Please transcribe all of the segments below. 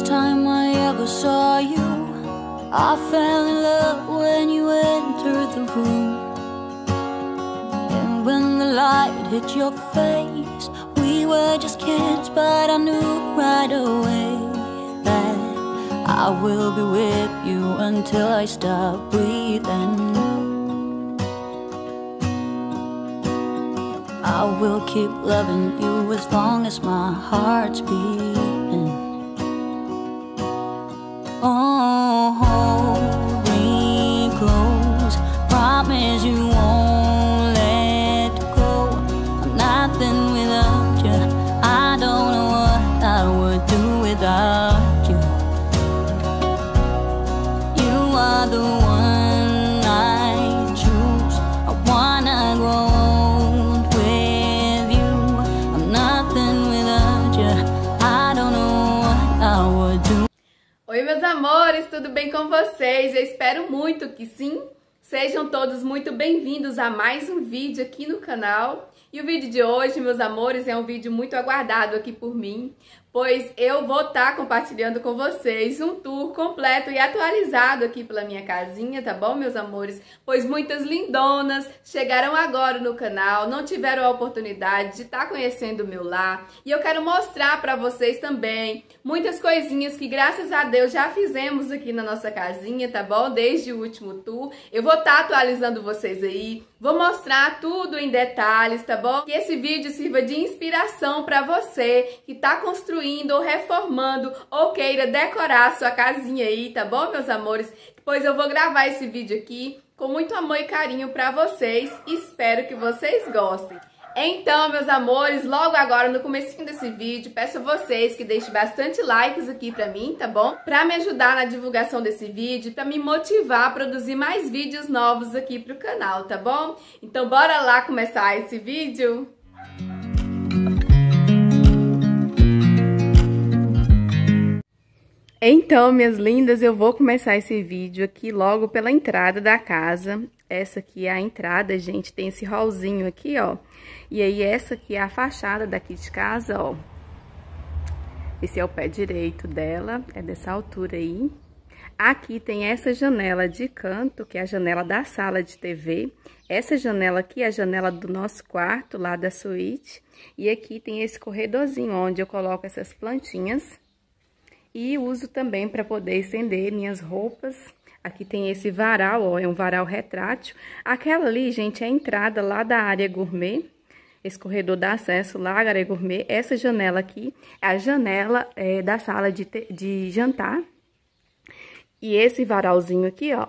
first time I ever saw you I fell in love when you entered the room And when the light hit your face We were just kids but I knew right away That I will be with you until I stop breathing I will keep loving you as long as my heart's beating Oh, hold me close. Promise you amores, tudo bem com vocês? Eu espero muito que sim. Sejam todos muito bem-vindos a mais um vídeo aqui no canal. E o vídeo de hoje, meus amores, é um vídeo muito aguardado aqui por mim, pois eu vou estar tá compartilhando com vocês um tour completo e atualizado aqui pela minha casinha, tá bom, meus amores? Pois muitas lindonas chegaram agora no canal, não tiveram a oportunidade de estar tá conhecendo o meu lar, e eu quero mostrar para vocês também muitas coisinhas que, graças a Deus, já fizemos aqui na nossa casinha, tá bom? Desde o último tour. Eu vou estar tá atualizando vocês aí, Vou mostrar tudo em detalhes, tá bom? Que esse vídeo sirva de inspiração para você que tá construindo ou reformando ou queira decorar a sua casinha aí, tá bom, meus amores? Pois eu vou gravar esse vídeo aqui com muito amor e carinho para vocês. Espero que vocês gostem. Então, meus amores, logo agora no começo desse vídeo, peço a vocês que deixem bastante likes aqui pra mim, tá bom? Pra me ajudar na divulgação desse vídeo, pra me motivar a produzir mais vídeos novos aqui pro canal, tá bom? Então bora lá começar esse vídeo? Então, minhas lindas, eu vou começar esse vídeo aqui logo pela entrada da casa. Essa aqui é a entrada, gente, tem esse rolzinho aqui, ó e aí, essa aqui é a fachada daqui de casa, ó. Esse é o pé direito dela, é dessa altura aí. Aqui tem essa janela de canto, que é a janela da sala de TV. Essa janela aqui é a janela do nosso quarto, lá da suíte. E aqui tem esse corredorzinho, onde eu coloco essas plantinhas. E uso também para poder estender minhas roupas. Aqui tem esse varal, ó, é um varal retrátil. Aquela ali, gente, é a entrada lá da área gourmet esse corredor dá acesso lá à Gourmet. Essa janela aqui é a janela é, da sala de, te, de jantar. E esse varalzinho aqui, ó,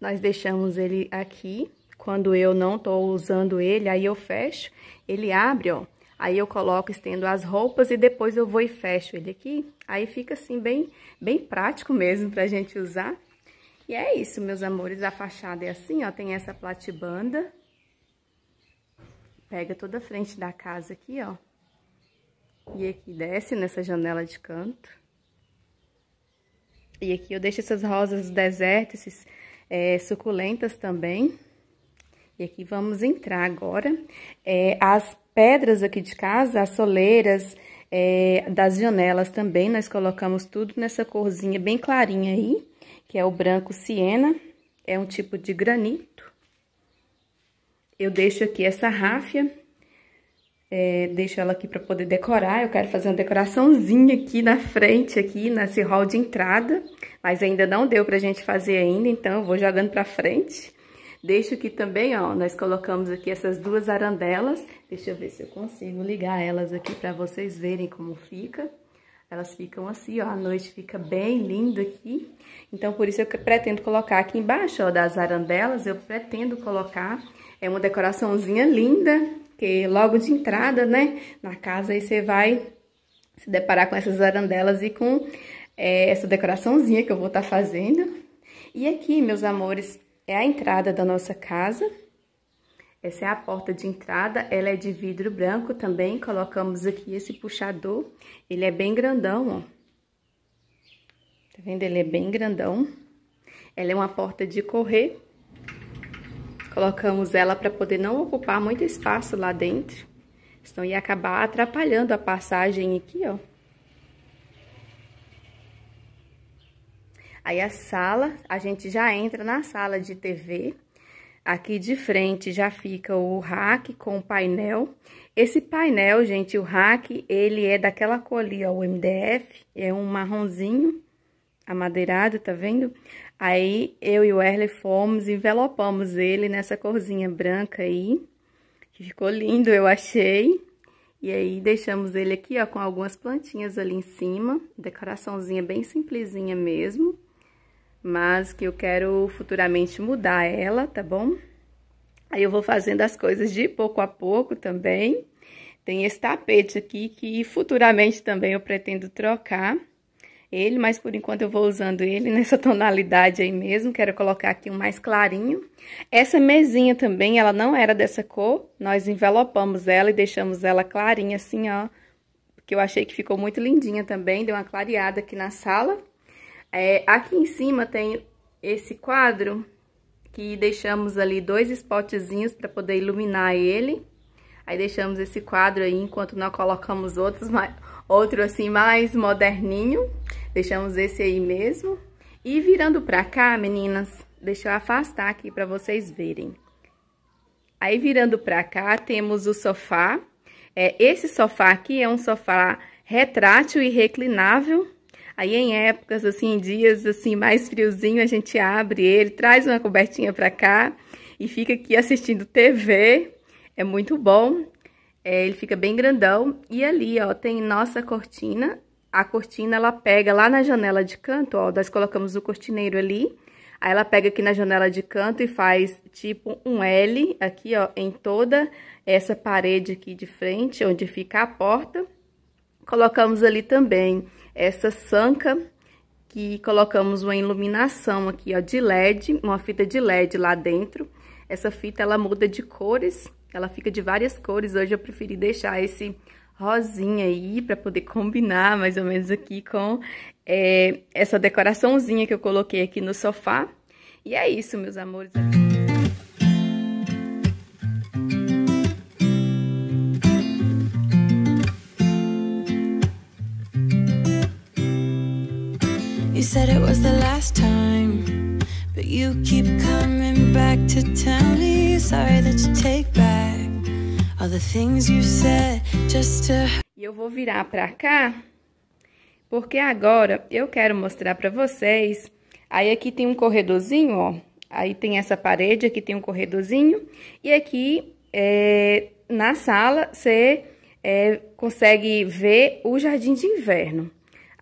nós deixamos ele aqui. Quando eu não tô usando ele, aí eu fecho, ele abre, ó. Aí eu coloco, estendo as roupas e depois eu vou e fecho ele aqui. Aí fica assim bem, bem prático mesmo pra gente usar. E é isso, meus amores. A fachada é assim, ó, tem essa platibanda Pega toda a frente da casa aqui, ó. E aqui desce nessa janela de canto. E aqui eu deixo essas rosas do deserto, esses é, suculentas também. E aqui vamos entrar agora. É, as pedras aqui de casa, as soleiras é, das janelas também, nós colocamos tudo nessa corzinha bem clarinha aí, que é o branco siena, é um tipo de granito. Eu deixo aqui essa ráfia, é, deixo ela aqui para poder decorar. Eu quero fazer uma decoraçãozinha aqui na frente, aqui nesse hall de entrada. Mas ainda não deu pra gente fazer ainda, então eu vou jogando pra frente. Deixo aqui também, ó, nós colocamos aqui essas duas arandelas. Deixa eu ver se eu consigo ligar elas aqui para vocês verem como fica. Elas ficam assim, ó, a noite fica bem linda aqui. Então, por isso eu pretendo colocar aqui embaixo, ó, das arandelas, eu pretendo colocar é uma decoraçãozinha linda, que logo de entrada, né, na casa, aí você vai se deparar com essas arandelas e com é, essa decoraçãozinha que eu vou estar tá fazendo. E aqui, meus amores, é a entrada da nossa casa. Essa é a porta de entrada, ela é de vidro branco também, colocamos aqui esse puxador, ele é bem grandão, ó. Tá vendo? Ele é bem grandão. Ela é uma porta de correr, Colocamos ela para poder não ocupar muito espaço lá dentro, senão ia acabar atrapalhando a passagem aqui, ó. Aí a sala, a gente já entra na sala de TV. Aqui de frente já fica o rack com o painel. Esse painel, gente, o rack, ele é daquela cor ali, ó, o MDF, é um marronzinho amadeirado, tá vendo? Aí eu e o Erle fomos, envelopamos ele nessa corzinha branca aí, que ficou lindo, eu achei. E aí deixamos ele aqui, ó, com algumas plantinhas ali em cima, decoraçãozinha bem simplesinha mesmo, mas que eu quero futuramente mudar ela, tá bom? Aí eu vou fazendo as coisas de pouco a pouco também. Tem esse tapete aqui que futuramente também eu pretendo trocar ele, mas por enquanto eu vou usando ele nessa tonalidade aí mesmo. Quero colocar aqui um mais clarinho. Essa mesinha também, ela não era dessa cor. Nós envelopamos ela e deixamos ela clarinha assim, ó. Que eu achei que ficou muito lindinha também. Deu uma clareada aqui na sala. É, aqui em cima tem esse quadro que deixamos ali dois spotzinhos para poder iluminar ele. Aí deixamos esse quadro aí enquanto não colocamos outros, mas Outro assim mais moderninho, deixamos esse aí mesmo. E virando pra cá, meninas, deixa eu afastar aqui pra vocês verem. Aí virando pra cá, temos o sofá. É, esse sofá aqui é um sofá retrátil e reclinável. Aí em épocas assim, dias assim mais friozinho, a gente abre ele, traz uma cobertinha pra cá e fica aqui assistindo TV. É muito bom. É, ele fica bem grandão. E ali, ó, tem nossa cortina. A cortina, ela pega lá na janela de canto, ó. Nós colocamos o cortineiro ali. Aí ela pega aqui na janela de canto e faz tipo um L aqui, ó, em toda essa parede aqui de frente, onde fica a porta. Colocamos ali também essa sanca que colocamos uma iluminação aqui, ó, de LED, uma fita de LED lá dentro. Essa fita, ela muda de cores, ela fica de várias cores, hoje eu preferi deixar esse rosinha aí para poder combinar mais ou menos aqui com é, essa decoraçãozinha que eu coloquei aqui no sofá. E é isso, meus amores. You said it was the last time But you keep coming back to tell me sorry that you take back all the things you said just to... E eu vou virar pra cá, porque agora eu quero mostrar pra vocês. Aí aqui tem um corredorzinho, ó. Aí tem essa parede, aqui tem um corredorzinho. E aqui, é, na sala, você é, consegue ver o jardim de inverno.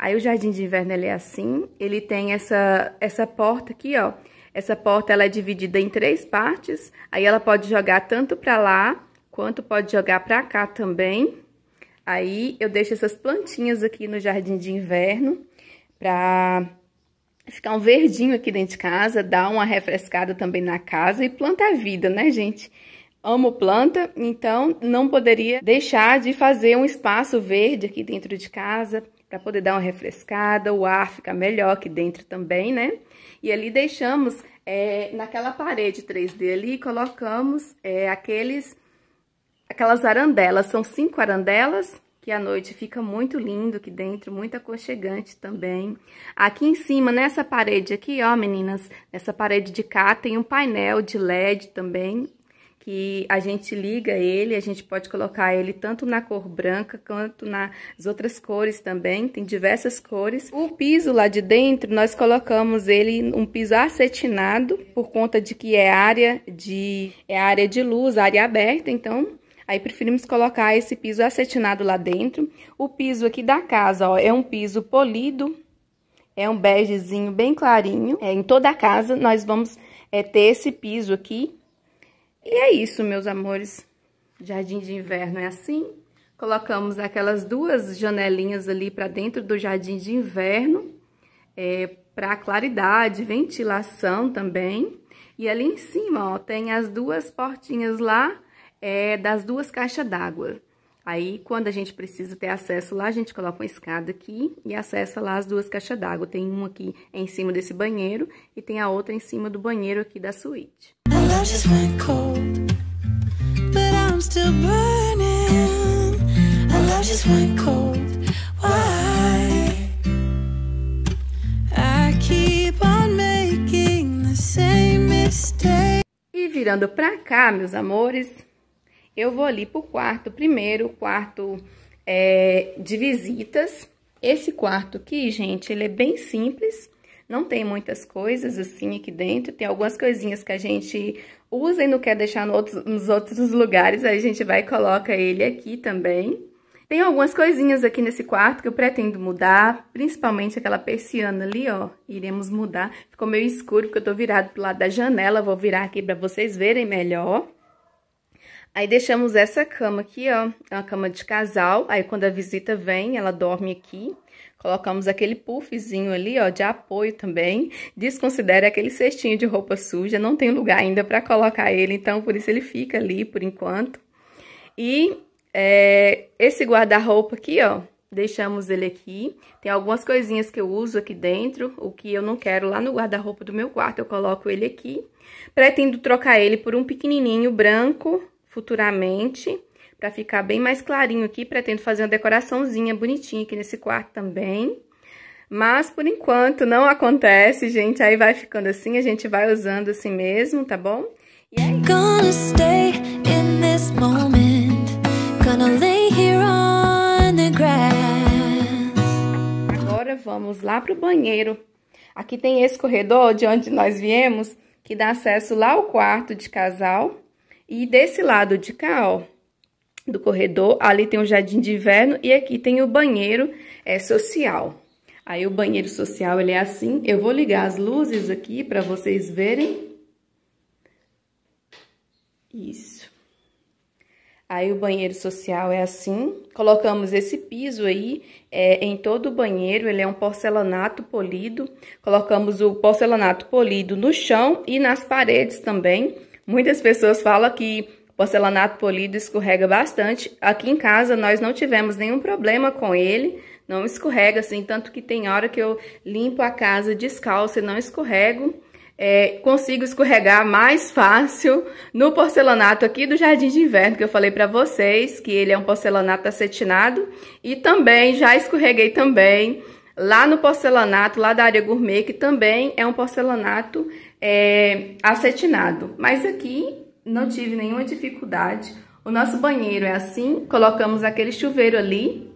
Aí o jardim de inverno ele é assim, ele tem essa, essa porta aqui, ó. Essa porta ela é dividida em três partes, aí ela pode jogar tanto para lá, quanto pode jogar para cá também. Aí eu deixo essas plantinhas aqui no jardim de inverno para ficar um verdinho aqui dentro de casa, dar uma refrescada também na casa e planta a vida, né, gente? Amo planta, então não poderia deixar de fazer um espaço verde aqui dentro de casa para poder dar uma refrescada, o ar fica melhor aqui dentro também, né? E ali deixamos, é, naquela parede 3D ali, colocamos é, aqueles, aquelas arandelas, são cinco arandelas, que à noite fica muito lindo aqui dentro, muito aconchegante também. Aqui em cima, nessa parede aqui, ó meninas, nessa parede de cá tem um painel de LED também, que a gente liga ele, a gente pode colocar ele tanto na cor branca quanto nas outras cores também, tem diversas cores. O piso lá de dentro, nós colocamos ele um piso acetinado, por conta de que é área de, é área de luz, área aberta, então Aí preferimos colocar esse piso acetinado lá dentro. O piso aqui da casa, ó, é um piso polido, é um begezinho bem clarinho. É, em toda a casa nós vamos é, ter esse piso aqui. E é isso, meus amores. Jardim de inverno é assim. Colocamos aquelas duas janelinhas ali para dentro do jardim de inverno, é, para claridade, ventilação também. E ali em cima, ó, tem as duas portinhas lá é, das duas caixas d'água. Aí, quando a gente precisa ter acesso lá, a gente coloca uma escada aqui e acessa lá as duas caixas d'água. Tem uma aqui em cima desse banheiro e tem a outra em cima do banheiro aqui da suíte. I I'm still burning. love just went cold. Why? I keep on making the same mistake. E virando pra cá, meus amores, eu vou ali pro quarto primeiro, quarto é, de visitas. Esse quarto aqui, gente, ele é bem simples. Não tem muitas coisas assim aqui dentro, tem algumas coisinhas que a gente usa e não quer deixar no outro, nos outros lugares, aí a gente vai e coloca ele aqui também. Tem algumas coisinhas aqui nesse quarto que eu pretendo mudar, principalmente aquela persiana ali, ó, iremos mudar. Ficou meio escuro porque eu tô virado pro lado da janela, vou virar aqui pra vocês verem melhor. Aí deixamos essa cama aqui, ó, é uma cama de casal, aí quando a visita vem, ela dorme aqui. Colocamos aquele puffzinho ali, ó, de apoio também. Desconsidere aquele cestinho de roupa suja, não tem lugar ainda para colocar ele, então por isso ele fica ali por enquanto. E é, esse guarda-roupa aqui, ó, deixamos ele aqui. Tem algumas coisinhas que eu uso aqui dentro, o que eu não quero lá no guarda-roupa do meu quarto, eu coloco ele aqui. Pretendo trocar ele por um pequenininho branco futuramente para ficar bem mais clarinho aqui, pretendo fazer uma decoraçãozinha bonitinha aqui nesse quarto também. Mas, por enquanto, não acontece, gente. Aí vai ficando assim, a gente vai usando assim mesmo, tá bom? E aí... É Gonna stay in this moment Gonna lay here on the grass Agora vamos lá pro banheiro. Aqui tem esse corredor de onde nós viemos, que dá acesso lá ao quarto de casal. E desse lado de cá, ó, do corredor, ali tem o jardim de inverno e aqui tem o banheiro é, social. Aí o banheiro social ele é assim, eu vou ligar as luzes aqui para vocês verem. Isso. Aí o banheiro social é assim, colocamos esse piso aí é, em todo o banheiro, ele é um porcelanato polido, colocamos o porcelanato polido no chão e nas paredes também. Muitas pessoas falam que porcelanato polido escorrega bastante. Aqui em casa nós não tivemos nenhum problema com ele, não escorrega assim, tanto que tem hora que eu limpo a casa descalço e não escorrego. É, consigo escorregar mais fácil no porcelanato aqui do Jardim de Inverno, que eu falei para vocês, que ele é um porcelanato acetinado. E também, já escorreguei também lá no porcelanato, lá da área gourmet, que também é um porcelanato é, acetinado. Mas aqui não tive nenhuma dificuldade. O nosso banheiro é assim, colocamos aquele chuveiro ali.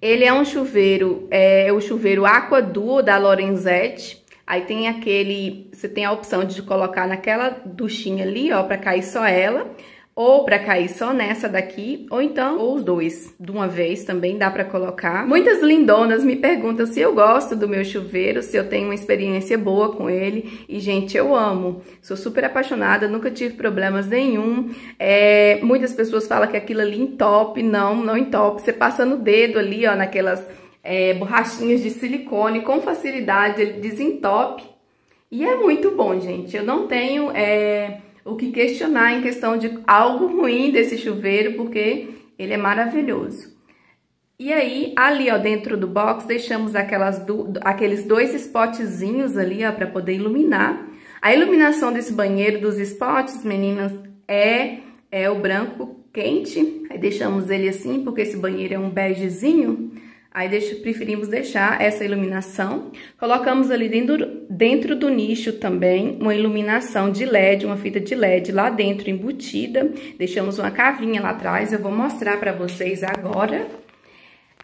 Ele é um chuveiro, é, é o chuveiro Aqua Duo da Lorenzetti. Aí tem aquele, você tem a opção de colocar naquela duchinha ali, ó, pra cair só ela ou para cair só nessa daqui, ou então ou os dois de uma vez também dá para colocar. Muitas lindonas me perguntam se eu gosto do meu chuveiro, se eu tenho uma experiência boa com ele. E gente, eu amo. Sou super apaixonada, nunca tive problemas nenhum. É, muitas pessoas falam que aquilo ali entope, não, não entope. Você passando o dedo ali, ó, naquelas é, borrachinhas de silicone com facilidade, ele desentope. E é muito bom, gente. Eu não tenho é, o que questionar em questão de algo ruim desse chuveiro, porque ele é maravilhoso. E aí, ali ó, dentro do box, deixamos aquelas do, aqueles dois spotzinhos ali ó, para poder iluminar. A iluminação desse banheiro dos spots, meninas, é, é o branco quente. Aí deixamos ele assim, porque esse banheiro é um begezinho. Aí preferimos deixar essa iluminação. Colocamos ali dentro, dentro do nicho também uma iluminação de LED, uma fita de LED lá dentro embutida. Deixamos uma cavinha lá atrás, eu vou mostrar para vocês agora.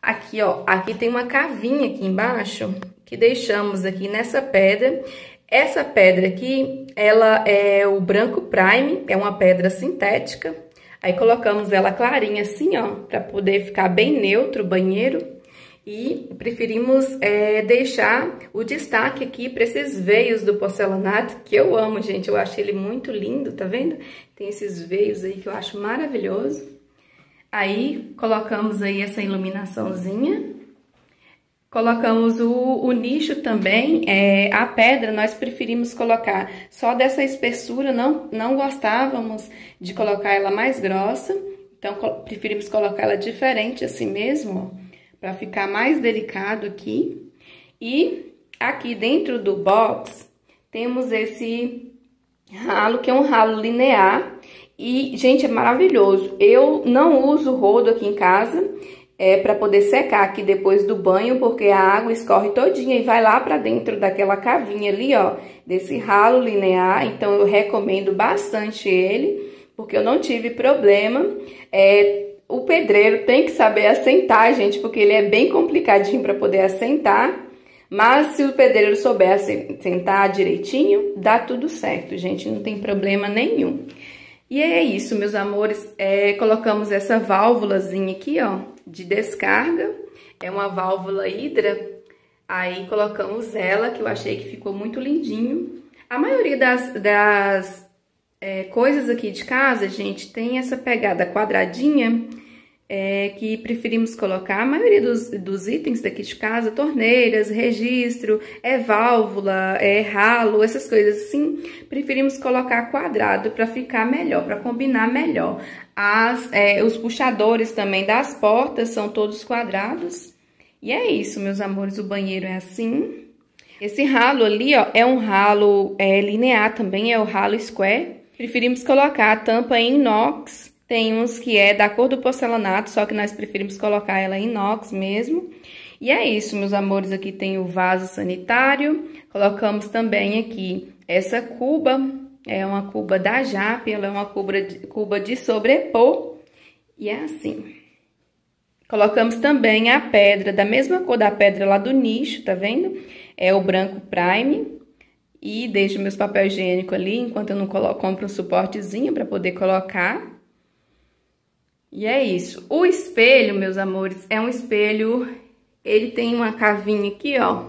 Aqui, ó, aqui tem uma cavinha aqui embaixo que deixamos aqui nessa pedra. Essa pedra aqui, ela é o branco prime, é uma pedra sintética. Aí colocamos ela clarinha assim, ó, para poder ficar bem neutro o banheiro e preferimos é, deixar o destaque aqui para esses veios do porcelanato, que eu amo, gente. Eu acho ele muito lindo, tá vendo? Tem esses veios aí que eu acho maravilhoso. Aí, colocamos aí essa iluminaçãozinha. Colocamos o, o nicho também, é, a pedra nós preferimos colocar só dessa espessura, não, não gostávamos de colocar ela mais grossa, então preferimos colocar ela diferente assim mesmo, ó para ficar mais delicado aqui. E aqui dentro do box, temos esse ralo, que é um ralo linear. E, gente, é maravilhoso. Eu não uso rodo aqui em casa, é, para poder secar aqui depois do banho, porque a água escorre todinha e vai lá para dentro daquela cavinha ali, ó, desse ralo linear, então eu recomendo bastante ele, porque eu não tive problema, é, o pedreiro tem que saber assentar, gente, porque ele é bem complicadinho para poder assentar. Mas se o pedreiro souber assentar direitinho, dá tudo certo, gente. Não tem problema nenhum. E é isso, meus amores. É, colocamos essa válvulazinha aqui, ó, de descarga. É uma válvula hidra. Aí colocamos ela, que eu achei que ficou muito lindinho. A maioria das, das é, coisas aqui de casa, gente, tem essa pegada quadradinha é, que preferimos colocar a maioria dos, dos, itens daqui de casa, torneiras, registro, é válvula, é ralo, essas coisas assim, preferimos colocar quadrado para ficar melhor, para combinar melhor. As, é, os puxadores também das portas são todos quadrados. E é isso, meus amores, o banheiro é assim. Esse ralo ali, ó, é um ralo é, linear também, é o ralo square. Preferimos colocar a tampa em inox, tem uns que é da cor do porcelanato, só que nós preferimos colocar ela em inox mesmo. E é isso, meus amores, aqui tem o vaso sanitário. Colocamos também aqui essa cuba, é uma cuba da Jap, ela é uma cuba de, cuba de sobrepor. E é assim. Colocamos também a pedra, da mesma cor da pedra lá do nicho, tá vendo? É o branco prime. E deixo meus papel higiênico ali, enquanto eu não coloco, compro um suportezinho para poder colocar. E é isso. O espelho, meus amores, é um espelho... Ele tem uma cavinha aqui, ó.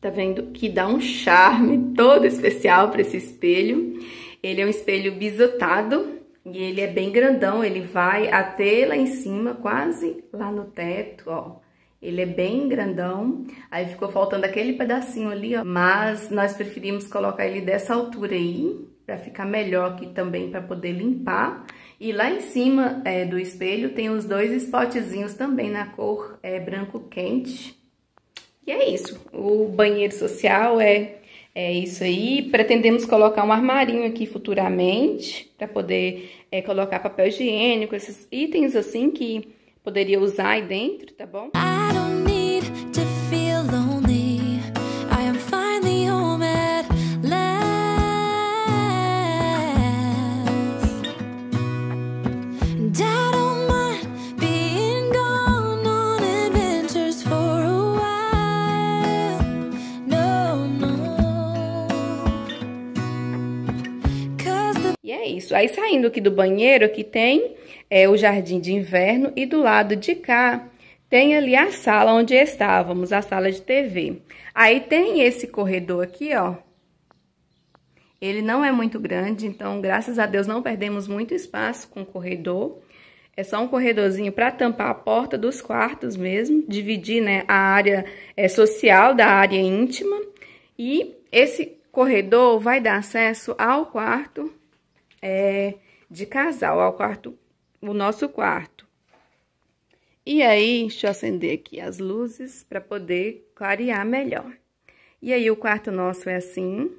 Tá vendo? Que dá um charme todo especial para esse espelho. Ele é um espelho bisotado e ele é bem grandão. Ele vai até lá em cima, quase lá no teto, ó. Ele é bem grandão. Aí ficou faltando aquele pedacinho ali, ó. Mas nós preferimos colocar ele dessa altura aí para ficar melhor aqui também para poder limpar. E lá em cima é, do espelho tem os dois spotzinhos também na cor é, branco quente. E é isso, o banheiro social é, é isso aí. Pretendemos colocar um armarinho aqui futuramente para poder é, colocar papel higiênico, esses itens assim que poderia usar aí dentro, tá bom? I don't need to isso. Aí, saindo aqui do banheiro, aqui tem é, o jardim de inverno e do lado de cá tem ali a sala onde estávamos, a sala de TV. Aí tem esse corredor aqui, ó. Ele não é muito grande, então, graças a Deus, não perdemos muito espaço com o corredor. É só um corredorzinho para tampar a porta dos quartos mesmo, dividir né, a área é, social da área íntima. E esse corredor vai dar acesso ao quarto é, de casal, ao quarto, o nosso quarto. E aí, deixa eu acender aqui as luzes para poder clarear melhor. E aí, o quarto nosso é assim.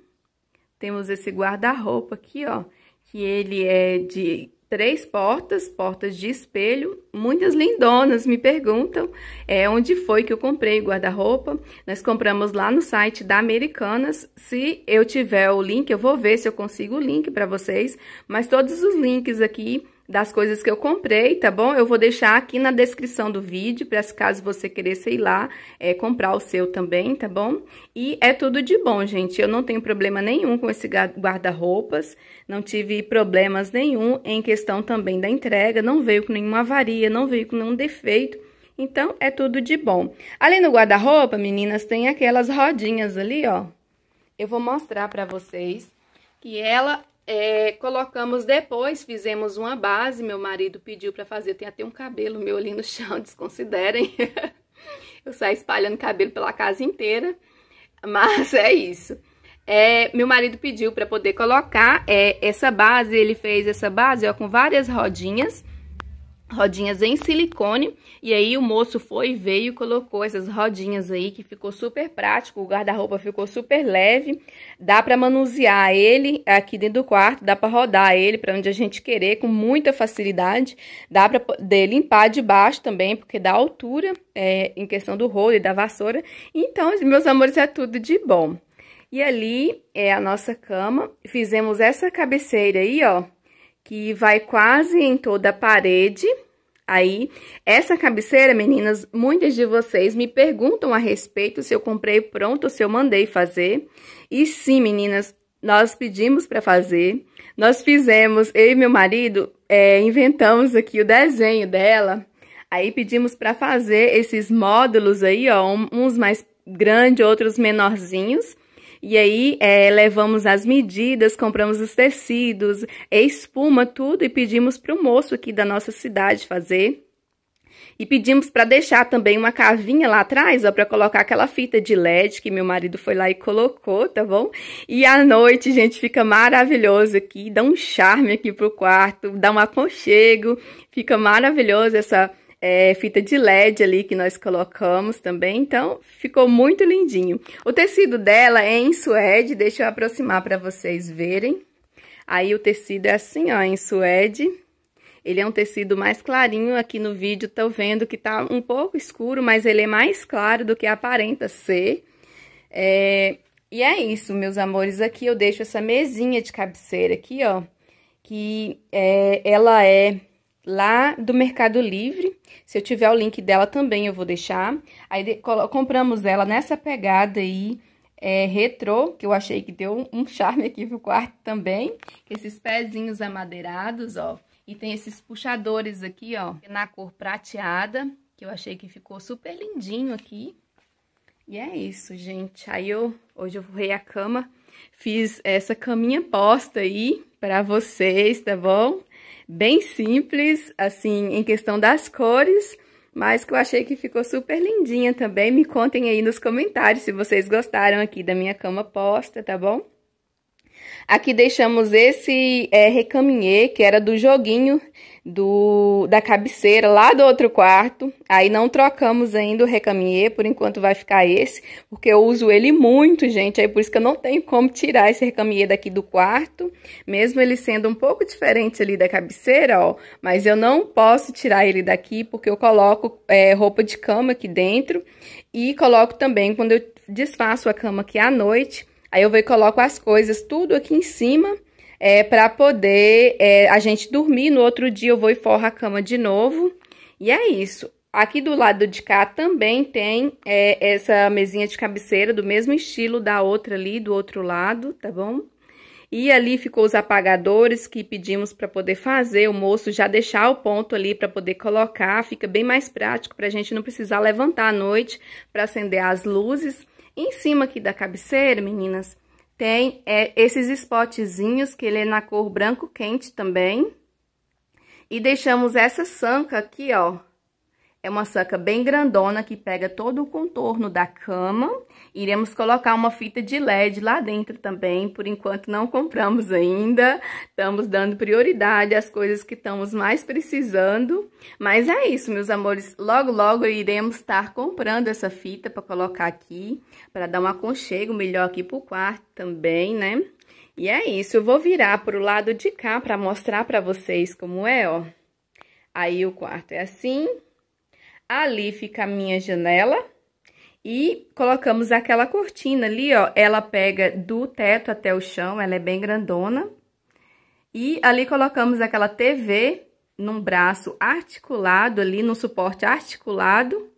Temos esse guarda-roupa aqui, ó, que ele é de três portas, portas de espelho. Muitas lindonas me perguntam é, onde foi que eu comprei o guarda-roupa. Nós compramos lá no site da Americanas. Se eu tiver o link, eu vou ver se eu consigo o link para vocês. Mas todos os links aqui das coisas que eu comprei, tá bom? Eu vou deixar aqui na descrição do vídeo, para caso você querer, sei lá, é, comprar o seu também, tá bom? E é tudo de bom, gente. Eu não tenho problema nenhum com esse guarda-roupas, não tive problemas nenhum em questão também da entrega, não veio com nenhuma avaria, não veio com nenhum defeito. Então, é tudo de bom. Além do guarda-roupa, meninas, tem aquelas rodinhas ali, ó. Eu vou mostrar pra vocês que ela é, colocamos depois, fizemos uma base, meu marido pediu para fazer, tem até um cabelo meu ali no chão, desconsiderem. eu saio espalhando cabelo pela casa inteira, mas é isso. É, meu marido pediu para poder colocar é, essa base, ele fez essa base ó, com várias rodinhas rodinhas em silicone. E aí o moço foi, veio e colocou essas rodinhas aí, que ficou super prático. O guarda-roupa ficou super leve. Dá para manusear ele aqui dentro do quarto, dá para rodar ele para onde a gente querer com muita facilidade. Dá para poder limpar de baixo também, porque dá altura é, em questão do rolo e da vassoura. Então, meus amores, é tudo de bom. E ali é a nossa cama. Fizemos essa cabeceira aí, ó, que vai quase em toda a parede. Aí, essa cabeceira, meninas, muitas de vocês me perguntam a respeito se eu comprei pronto ou se eu mandei fazer. E sim, meninas, nós pedimos para fazer. Nós fizemos, eu e meu marido é, inventamos aqui o desenho dela. Aí pedimos para fazer esses módulos aí, ó, uns mais grandes, outros menorzinhos. E aí é, levamos as medidas, compramos os tecidos, espuma, tudo e pedimos para o moço aqui da nossa cidade fazer. E pedimos para deixar também uma cavinha lá atrás, ó, para colocar aquela fita de LED que meu marido foi lá e colocou, tá bom? E à noite, gente, fica maravilhoso aqui, dá um charme aqui pro quarto, dá um aconchego, fica maravilhoso essa é, fita de LED ali que nós colocamos também, então ficou muito lindinho. O tecido dela é em suede, deixa eu aproximar para vocês verem. Aí o tecido é assim, ó, em suede. Ele é um tecido mais clarinho, aqui no vídeo tô vendo que tá um pouco escuro, mas ele é mais claro do que aparenta ser. É... E é isso, meus amores, aqui eu deixo essa mesinha de cabeceira aqui, ó, que é... ela é lá do Mercado Livre. Se eu tiver o link dela também, eu vou deixar. Aí de, compramos ela nessa pegada aí, é, retrô, que eu achei que deu um, um charme aqui pro quarto também. Esses pezinhos amadeirados, ó. E tem esses puxadores aqui, ó, na cor prateada, que eu achei que ficou super lindinho aqui. E é isso, gente. Aí eu, hoje eu vou a cama, fiz essa caminha posta aí pra vocês, tá bom? bem simples, assim, em questão das cores, mas que eu achei que ficou super lindinha também. Me contem aí nos comentários se vocês gostaram aqui da minha cama posta, tá bom? Aqui deixamos esse é, recaminhê, que era do joguinho do da cabeceira lá do outro quarto. Aí não trocamos ainda o recamier, por enquanto vai ficar esse, porque eu uso ele muito, gente. Aí por isso que eu não tenho como tirar esse recamier daqui do quarto, mesmo ele sendo um pouco diferente ali da cabeceira, ó. Mas eu não posso tirar ele daqui porque eu coloco é, roupa de cama aqui dentro e coloco também quando eu desfaço a cama aqui à noite. Aí eu vou e coloco as coisas tudo aqui em cima é, para poder é, a gente dormir. No outro dia eu vou e forro a cama de novo. E é isso. Aqui do lado de cá também tem é, essa mesinha de cabeceira do mesmo estilo da outra ali, do outro lado, tá bom? E ali ficou os apagadores que pedimos para poder fazer, o moço já deixar o ponto ali para poder colocar, fica bem mais prático para a gente não precisar levantar à noite para acender as luzes. Em cima aqui da cabeceira, meninas, tem é, esses spotzinhos, que ele é na cor branco quente também. E deixamos essa sanca aqui, ó. É uma sanca bem grandona que pega todo o contorno da cama Iremos colocar uma fita de LED lá dentro também, por enquanto não compramos ainda. Estamos dando prioridade às coisas que estamos mais precisando. Mas é isso, meus amores. Logo, logo iremos estar comprando essa fita para colocar aqui, para dar um aconchego melhor aqui pro quarto também, né? E é isso, eu vou virar pro lado de cá para mostrar para vocês como é, ó. Aí o quarto é assim. Ali fica a minha janela e colocamos aquela cortina ali, ó, ela pega do teto até o chão, ela é bem grandona. E ali colocamos aquela TV num braço articulado ali, num suporte articulado,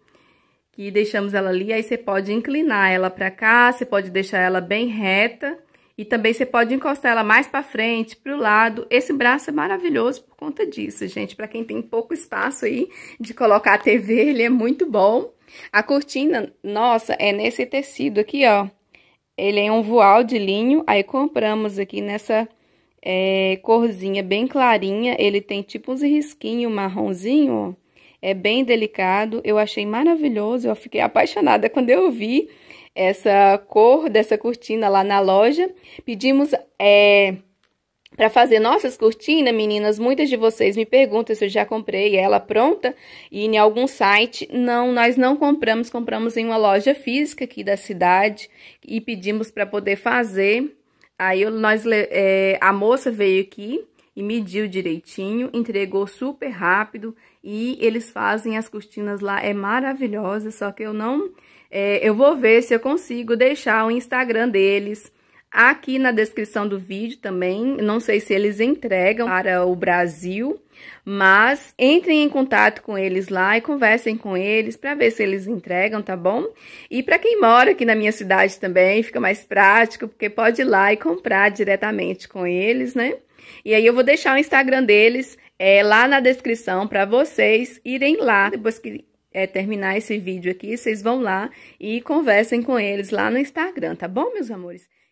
que deixamos ela ali, aí você pode inclinar ela para cá, você pode deixar ela bem reta e também você pode encostar ela mais para frente, para o lado. Esse braço é maravilhoso por conta disso, gente. Para quem tem pouco espaço aí de colocar a TV, ele é muito bom. A cortina nossa é nesse tecido aqui, ó. Ele é um voal de linho, aí compramos aqui nessa é, corzinha bem clarinha. Ele tem tipo uns risquinhos marronzinho, ó. É bem delicado, eu achei maravilhoso, eu fiquei apaixonada quando eu vi essa cor dessa cortina lá na loja. Pedimos... É, para fazer nossas cortinas, meninas, muitas de vocês me perguntam se eu já comprei ela pronta e em algum site. Não, nós não compramos, compramos em uma loja física aqui da cidade e pedimos para poder fazer. Aí nós, é, a moça veio aqui e mediu direitinho, entregou super rápido e eles fazem as cortinas lá, é maravilhosa, só que eu não... É, eu vou ver se eu consigo deixar o Instagram deles Aqui na descrição do vídeo também, não sei se eles entregam para o Brasil, mas entrem em contato com eles lá e conversem com eles para ver se eles entregam, tá bom? E para quem mora aqui na minha cidade também, fica mais prático, porque pode ir lá e comprar diretamente com eles, né? E aí eu vou deixar o Instagram deles é, lá na descrição para vocês irem lá, depois que é, terminar esse vídeo aqui, vocês vão lá e conversem com eles lá no Instagram, tá bom, meus amores?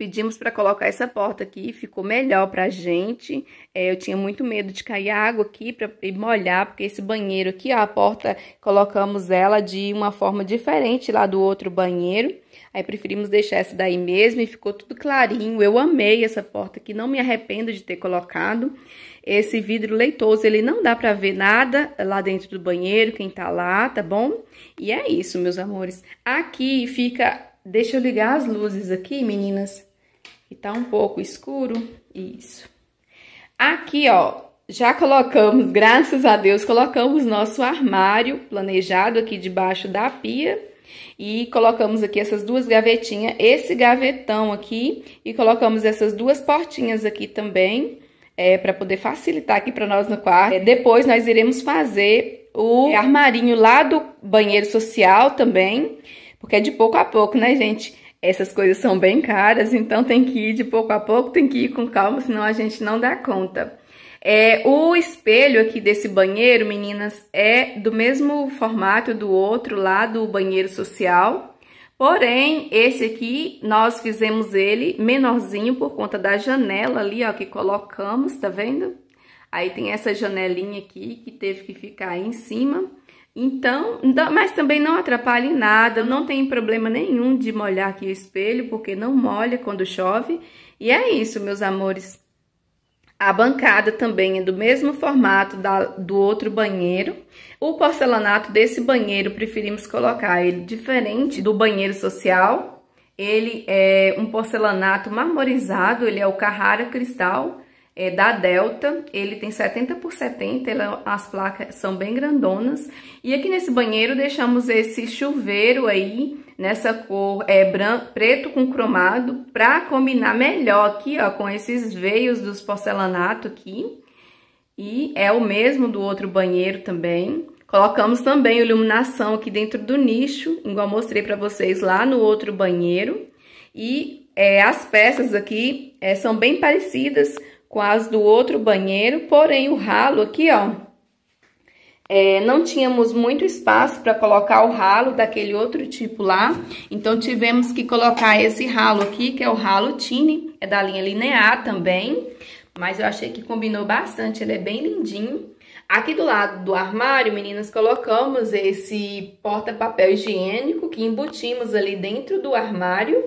pedimos para colocar essa porta aqui, ficou melhor para a gente. É, eu tinha muito medo de cair água aqui para molhar, porque esse banheiro aqui, ó, a porta, colocamos ela de uma forma diferente lá do outro banheiro. Aí preferimos deixar essa daí mesmo e ficou tudo clarinho. Eu amei essa porta aqui, não me arrependo de ter colocado. Esse vidro leitoso, ele não dá pra ver nada lá dentro do banheiro, quem tá lá, tá bom? E é isso, meus amores. Aqui fica... Deixa eu ligar as luzes aqui, meninas que tá um pouco escuro. Isso. Aqui, ó, já colocamos, graças a Deus, colocamos nosso armário planejado aqui debaixo da pia. E colocamos aqui essas duas gavetinhas, esse gavetão aqui, e colocamos essas duas portinhas aqui também, é, para poder facilitar aqui para nós no quarto. É, depois nós iremos fazer o armarinho lá do banheiro social também, porque é de pouco a pouco, né, gente? essas coisas são bem caras, então tem que ir de pouco a pouco, tem que ir com calma, senão a gente não dá conta. É, o espelho aqui desse banheiro, meninas, é do mesmo formato do outro lá do banheiro social. Porém, esse aqui, nós fizemos ele menorzinho por conta da janela ali, ó, que colocamos, tá vendo? Aí tem essa janelinha aqui que teve que ficar aí em cima. Então, mas também não atrapalhe em nada, não tem problema nenhum de molhar aqui o espelho, porque não molha quando chove. E é isso, meus amores. A bancada também é do mesmo formato da, do outro banheiro. O porcelanato desse banheiro, preferimos colocar ele diferente do banheiro social. Ele é um porcelanato marmorizado, ele é o Carrara Cristal é, da Delta, ele tem 70 por 70, é, as placas são bem grandonas. E aqui nesse banheiro deixamos esse chuveiro aí, nessa cor é, branco, preto com cromado, para combinar melhor aqui, ó, com esses veios dos porcelanato aqui. E é o mesmo do outro banheiro também. Colocamos também iluminação aqui dentro do nicho, igual mostrei para vocês lá no outro banheiro. E é, as peças aqui é, são bem parecidas com as do outro banheiro, porém o ralo aqui, ó, é, não tínhamos muito espaço para colocar o ralo daquele outro tipo lá, então tivemos que colocar esse ralo aqui, que é o ralo Tine, é da linha linear também, mas eu achei que combinou bastante, ele é bem lindinho. Aqui do lado do armário, meninas, colocamos esse porta-papel higiênico que embutimos ali dentro do armário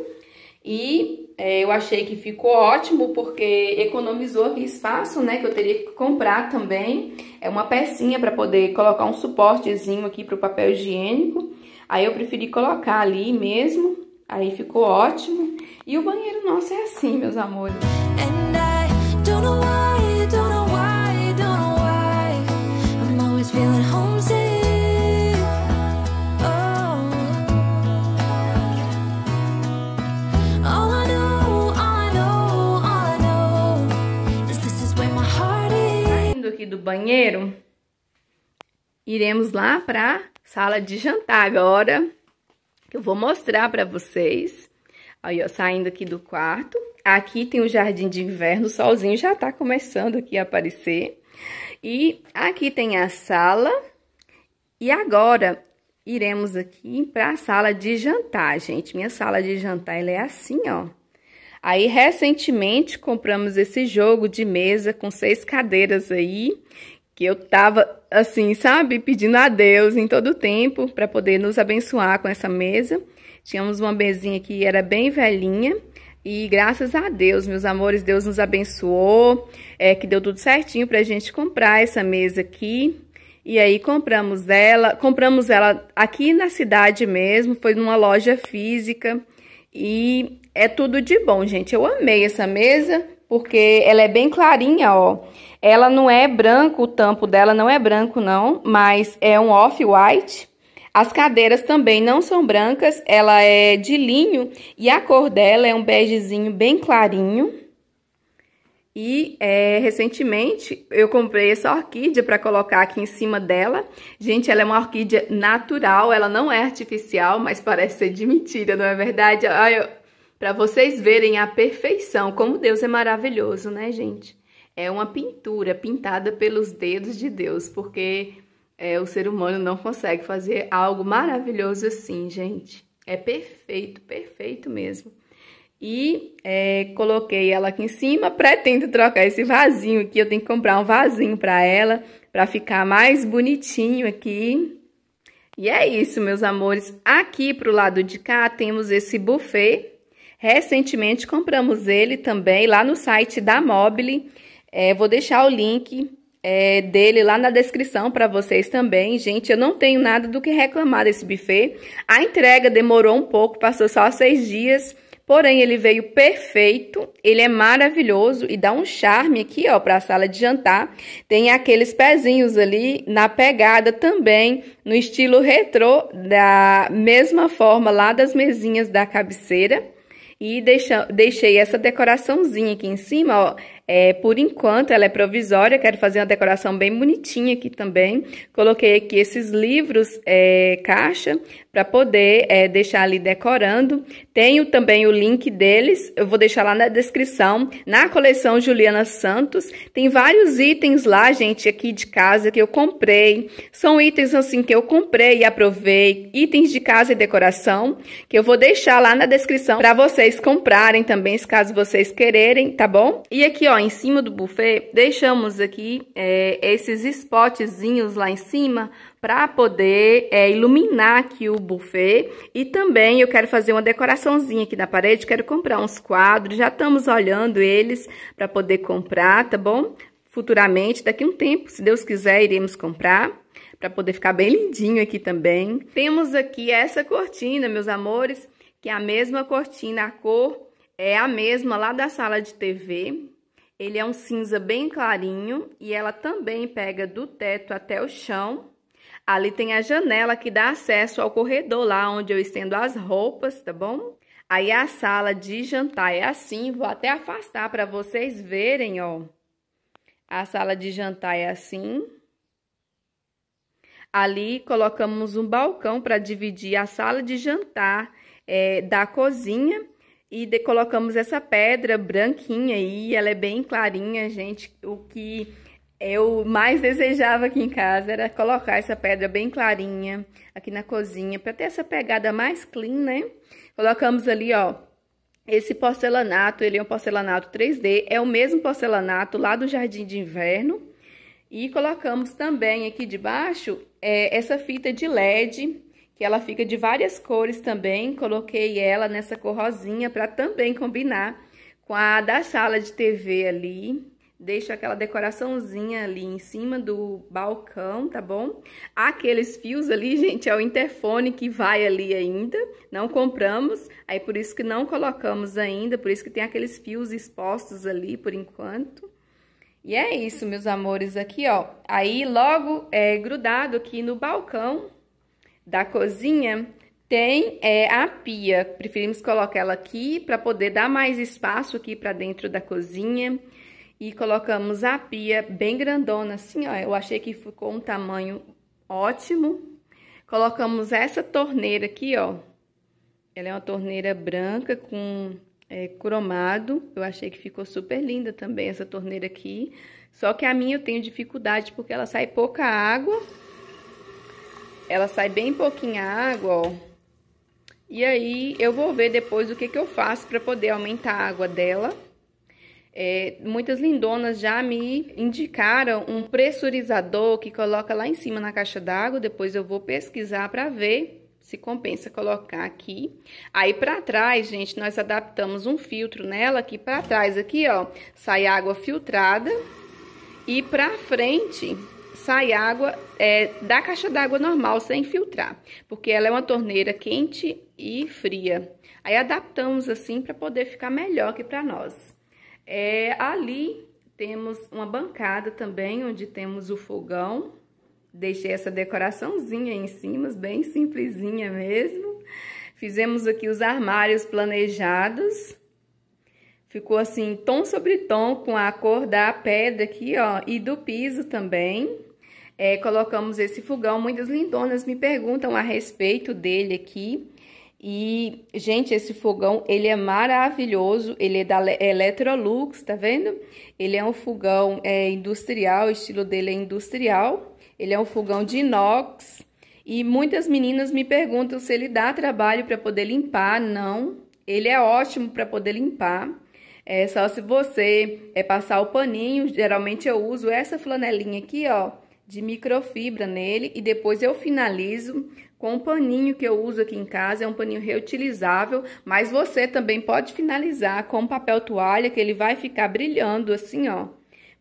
e é, eu achei que ficou ótimo porque economizou aqui espaço, né? Que eu teria que comprar também. É uma pecinha para poder colocar um suportezinho aqui para o papel higiênico. Aí eu preferi colocar ali mesmo. Aí ficou ótimo. E o banheiro nosso é assim, meus amores. aqui do banheiro, iremos lá para sala de jantar agora, que eu vou mostrar para vocês. Aí, ó, saindo aqui do quarto. Aqui tem o jardim de inverno, o solzinho já tá começando aqui a aparecer. E aqui tem a sala. E agora, iremos aqui para a sala de jantar, gente. Minha sala de jantar, ela é assim, ó. Aí recentemente compramos esse jogo de mesa com seis cadeiras aí, que eu tava assim, sabe, pedindo a Deus em todo o tempo para poder nos abençoar com essa mesa. Tínhamos uma mesinha que era bem velhinha, e graças a Deus, meus amores, Deus nos abençoou, é, que deu tudo certinho pra gente comprar essa mesa aqui. E aí compramos ela, compramos ela aqui na cidade mesmo, foi numa loja física. E é tudo de bom, gente. Eu amei essa mesa porque ela é bem clarinha, ó. Ela não é branco, o tampo dela não é branco não, mas é um off-white. As cadeiras também não são brancas, ela é de linho e a cor dela é um begezinho bem clarinho. E é, recentemente eu comprei essa orquídea para colocar aqui em cima dela. Gente, ela é uma orquídea natural, ela não é artificial, mas parece ser de mentira, não é verdade? Olha, para vocês verem a perfeição, como Deus é maravilhoso, né, gente? É uma pintura pintada pelos dedos de Deus, porque é, o ser humano não consegue fazer algo maravilhoso assim, gente. É perfeito, perfeito mesmo. E é, coloquei ela aqui em cima, pretendo trocar esse vasinho aqui, eu tenho que comprar um vasinho para ela, para ficar mais bonitinho aqui. E é isso, meus amores. Aqui pro lado de cá temos esse buffet Recentemente compramos ele também lá no site da Mobile. É, vou deixar o link é, dele lá na descrição para vocês também. Gente, eu não tenho nada do que reclamar desse buffet. A entrega demorou um pouco, passou só seis dias. Porém, ele veio perfeito, ele é maravilhoso e dá um charme aqui, ó, para a sala de jantar. Tem aqueles pezinhos ali na pegada também, no estilo retrô, da mesma forma lá das mesinhas da cabeceira. E deixa, deixei essa decoraçãozinha aqui em cima, ó. É, por enquanto, ela é provisória, quero fazer uma decoração bem bonitinha aqui também. Coloquei aqui esses livros é, caixa para poder é, deixar ali decorando. Tenho também o link deles, eu vou deixar lá na descrição, na coleção Juliana Santos. Tem vários itens lá, gente, aqui de casa que eu comprei. São itens assim que eu comprei e aprovei, itens de casa e decoração, que eu vou deixar lá na descrição para vocês comprarem também, se caso vocês quererem, tá bom? E aqui, ó, ó, em cima do buffet, deixamos aqui é, esses spotzinhos lá em cima para poder é, iluminar aqui o buffet. E também eu quero fazer uma decoraçãozinha aqui na parede, quero comprar uns quadros, já estamos olhando eles para poder comprar, tá bom? Futuramente, daqui um tempo, se Deus quiser, iremos comprar para poder ficar bem lindinho aqui também. Temos aqui essa cortina, meus amores, que é a mesma cortina, a cor é a mesma lá da sala de TV, ele é um cinza bem clarinho e ela também pega do teto até o chão. Ali tem a janela que dá acesso ao corredor lá onde eu estendo as roupas, tá bom? Aí a sala de jantar é assim, vou até afastar para vocês verem, ó. A sala de jantar é assim. Ali colocamos um balcão para dividir a sala de jantar é, da cozinha e de, colocamos essa pedra branquinha aí, ela é bem clarinha, gente. O que eu mais desejava aqui em casa era colocar essa pedra bem clarinha aqui na cozinha, para ter essa pegada mais clean, né? Colocamos ali, ó, esse porcelanato, ele é um porcelanato 3D, é o mesmo porcelanato lá do Jardim de Inverno. E colocamos também aqui debaixo é, essa fita de LED que ela fica de várias cores também. Coloquei ela nessa cor rosinha para também combinar com a da sala de TV ali. Deixo aquela decoraçãozinha ali em cima do balcão, tá bom? Aqueles fios ali, gente, é o interfone que vai ali ainda. Não compramos, aí por isso que não colocamos ainda, por isso que tem aqueles fios expostos ali por enquanto. E é isso, meus amores, aqui, ó. Aí, logo, é grudado aqui no balcão, da cozinha, tem é, a pia, preferimos colocar ela aqui para poder dar mais espaço aqui para dentro da cozinha. E colocamos a pia bem grandona assim, ó, eu achei que ficou um tamanho ótimo. Colocamos essa torneira aqui, ó. Ela é uma torneira branca com é, cromado, eu achei que ficou super linda também essa torneira aqui. Só que a minha eu tenho dificuldade porque ela sai pouca água ela sai bem pouquinha água, ó. E aí eu vou ver depois o que, que eu faço para poder aumentar a água dela. É, muitas lindonas já me indicaram um pressurizador que coloca lá em cima na caixa d'água. Depois eu vou pesquisar para ver se compensa colocar aqui. Aí para trás, gente, nós adaptamos um filtro nela aqui para trás aqui, ó, sai água filtrada. E para frente, sai água é, da caixa d'água normal, sem filtrar, porque ela é uma torneira quente e fria. Aí adaptamos assim para poder ficar melhor aqui para nós. É, ali temos uma bancada também, onde temos o fogão. Deixei essa decoraçãozinha em cima, bem simplesinha mesmo. Fizemos aqui os armários planejados. Ficou assim, tom sobre tom, com a cor da pedra aqui, ó, e do piso também. É, colocamos esse fogão, muitas lindonas me perguntam a respeito dele aqui. E, gente, esse fogão, ele é maravilhoso, ele é da é Electrolux, tá vendo? Ele é um fogão é, industrial, o estilo dele é industrial. Ele é um fogão de inox. E muitas meninas me perguntam se ele dá trabalho para poder limpar. Não, ele é ótimo para poder limpar. É só se você é passar o paninho, geralmente eu uso essa flanelinha aqui, ó, de microfibra nele e depois eu finalizo com um paninho que eu uso aqui em casa, é um paninho reutilizável, mas você também pode finalizar com papel toalha que ele vai ficar brilhando assim, ó.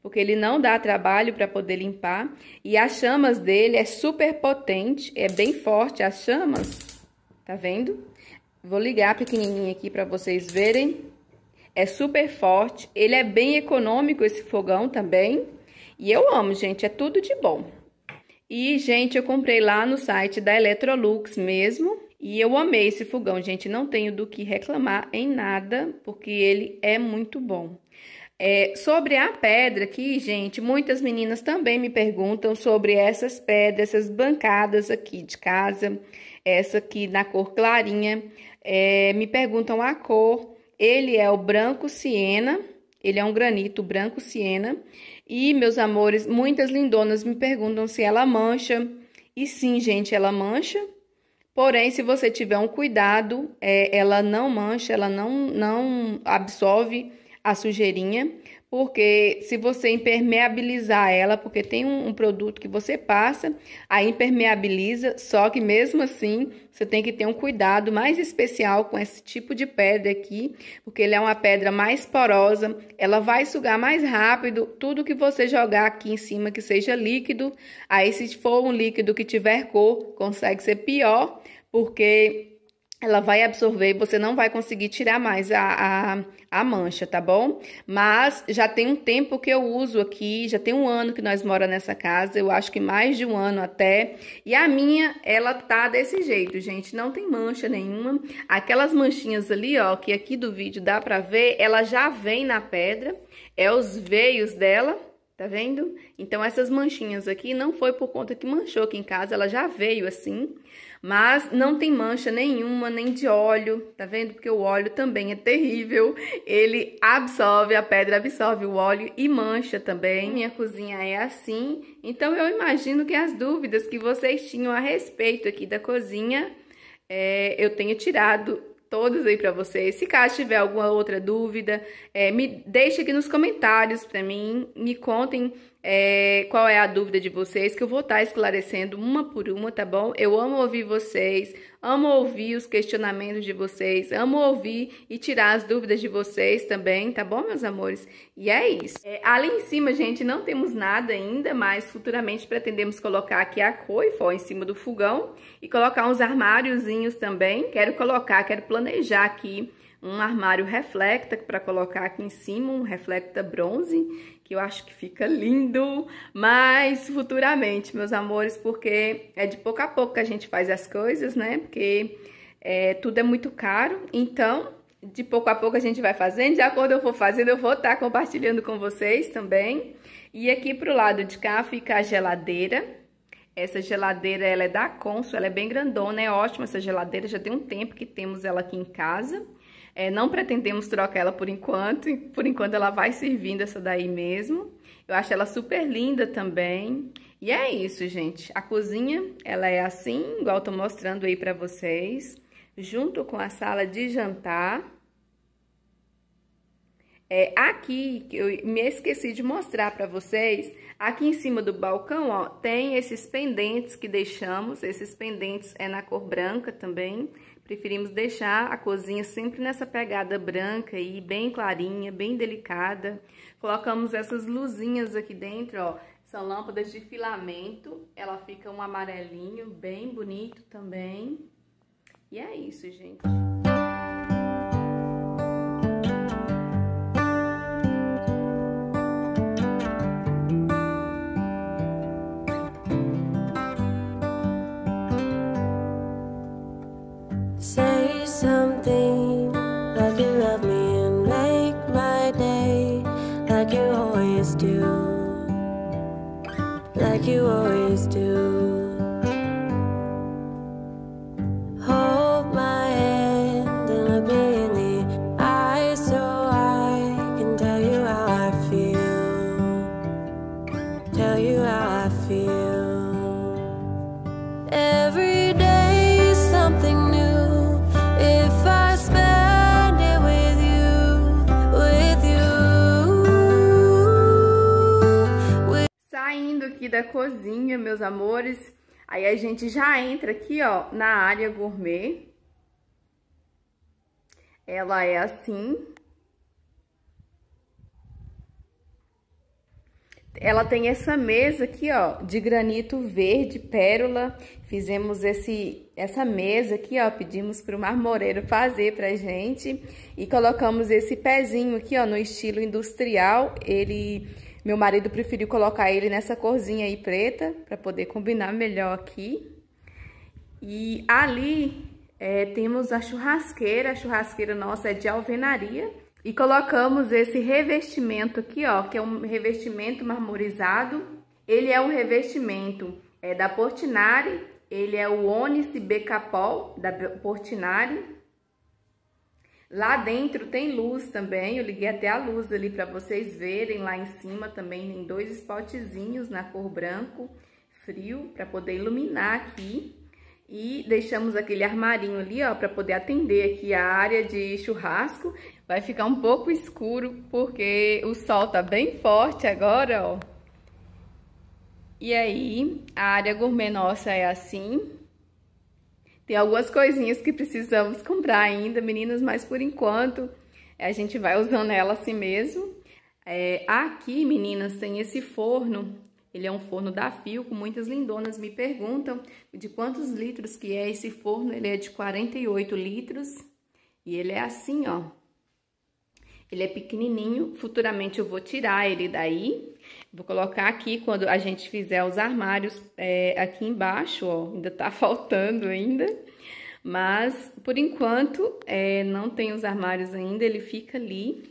Porque ele não dá trabalho para poder limpar e as chamas dele é super potente, é bem forte as chamas. Tá vendo? Vou ligar a pequenininha aqui para vocês verem é super forte, ele é bem econômico esse fogão também. E eu amo, gente, é tudo de bom. E, gente, eu comprei lá no site da Electrolux mesmo. E eu amei esse fogão, gente. Não tenho do que reclamar em nada, porque ele é muito bom. É, sobre a pedra aqui, gente, muitas meninas também me perguntam sobre essas pedras, essas bancadas aqui de casa. Essa aqui na cor clarinha. É, me perguntam a cor. Ele é o branco siena, ele é um granito branco siena. E, meus amores, muitas lindonas me perguntam se ela mancha. E sim, gente, ela mancha. Porém, se você tiver um cuidado, é, ela não mancha, ela não, não absorve a sujeirinha porque se você impermeabilizar ela, porque tem um, um, produto que você passa, aí impermeabiliza, só que mesmo assim você tem que ter um cuidado mais especial com esse tipo de pedra aqui, porque ele é uma pedra mais porosa, ela vai sugar mais rápido tudo que você jogar aqui em cima que seja líquido. Aí se for um líquido que tiver cor, consegue ser pior, porque ela vai absorver e você não vai conseguir tirar mais a, a, a, mancha, tá bom? Mas já tem um tempo que eu uso aqui, já tem um ano que nós mora nessa casa, eu acho que mais de um ano até. E a minha, ela tá desse jeito, gente, não tem mancha nenhuma. Aquelas manchinhas ali, ó, que aqui do vídeo dá pra ver, ela já vem na pedra, é os veios dela, Tá vendo? Então, essas manchinhas aqui não foi por conta que manchou aqui em casa, ela já veio assim. Mas não tem mancha nenhuma, nem de óleo, tá vendo? Porque o óleo também é terrível. Ele absorve, a pedra absorve o óleo e mancha também. Minha cozinha é assim. Então eu imagino que as dúvidas que vocês tinham a respeito aqui da cozinha, é, eu tenho tirado todas aí para vocês. Se caso tiver alguma outra dúvida, é, me deixe aqui nos comentários para mim, me contem é, qual é a dúvida de vocês, que eu vou estar tá esclarecendo uma por uma, tá bom? Eu amo ouvir vocês, amo ouvir os questionamentos de vocês, amo ouvir e tirar as dúvidas de vocês também, tá bom, meus amores? E é isso. É, ali em cima, gente, não temos nada ainda, mas futuramente pretendemos colocar aqui a coifó em cima do fogão e colocar uns armáriozinhos também. Quero colocar, quero planejar aqui um armário reflecta para colocar aqui em cima, um reflecta bronze que eu acho que fica lindo, mas futuramente, meus amores, porque é de pouco a pouco que a gente faz as coisas, né? Porque é, tudo é muito caro, então de pouco a pouco a gente vai fazendo, de acordo eu for fazendo, eu vou estar tá compartilhando com vocês também. E aqui pro lado de cá fica a geladeira. Essa geladeira, ela é da Consul, ela é bem grandona, é ótima essa geladeira, já tem um tempo que temos ela aqui em casa. É, não pretendemos trocar ela por enquanto, por enquanto ela vai servindo essa daí mesmo. Eu acho ela super linda também. E é isso, gente. A cozinha, ela é assim, igual eu tô mostrando aí pra vocês. Junto com a sala de jantar. É, aqui, eu me esqueci de mostrar pra vocês, aqui em cima do balcão, ó, tem esses pendentes que deixamos. Esses pendentes é na cor branca também. Preferimos deixar a cozinha sempre nessa pegada branca e bem clarinha, bem delicada. Colocamos essas luzinhas aqui dentro, ó. São lâmpadas de filamento. Ela fica um amarelinho bem bonito também. E é isso, gente. Aí a gente já entra aqui, ó, na área gourmet. Ela é assim. Ela tem essa mesa aqui, ó, de granito verde, pérola. Fizemos esse, essa mesa aqui, ó, pedimos para o marmoreiro fazer para gente. E colocamos esse pezinho aqui, ó, no estilo industrial. Ele meu marido preferiu colocar ele nessa corzinha aí preta, para poder combinar melhor aqui. E ali é, temos a churrasqueira, a churrasqueira nossa é de alvenaria. E colocamos esse revestimento aqui, ó, que é um revestimento marmorizado. Ele é um revestimento é, da Portinari, ele é o Onice Becapol da Portinari. Lá dentro tem luz também, eu liguei até a luz ali para vocês verem. Lá em cima também tem dois spotzinhos na cor branco, frio, para poder iluminar aqui. E deixamos aquele armarinho ali, ó, para poder atender aqui a área de churrasco. Vai ficar um pouco escuro, porque o sol tá bem forte agora, ó. E aí, a área gourmet nossa é assim, tem algumas coisinhas que precisamos comprar ainda, meninas, mas por enquanto a gente vai usando ela assim mesmo. É, aqui, meninas, tem esse forno. Ele é um forno da Filco. Muitas lindonas me perguntam de quantos litros que é esse forno. Ele é de 48 litros. E ele é assim, ó. Ele é pequenininho. Futuramente eu vou tirar ele daí Vou colocar aqui quando a gente fizer os armários é, aqui embaixo, ó, ainda tá faltando ainda. Mas, por enquanto, é, não tem os armários ainda, ele fica ali.